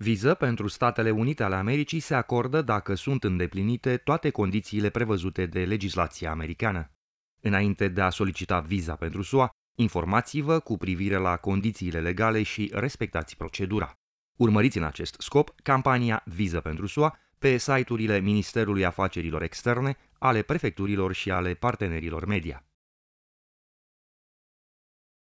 Viză pentru Statele Unite ale Americii se acordă dacă sunt îndeplinite toate condițiile prevăzute de legislația americană. Înainte de a solicita viza pentru SUA, informați-vă cu privire la condițiile legale și respectați procedura. Urmăriți în acest scop campania Viză pentru SUA pe site-urile Ministerului Afacerilor Externe, ale prefecturilor și ale partenerilor media.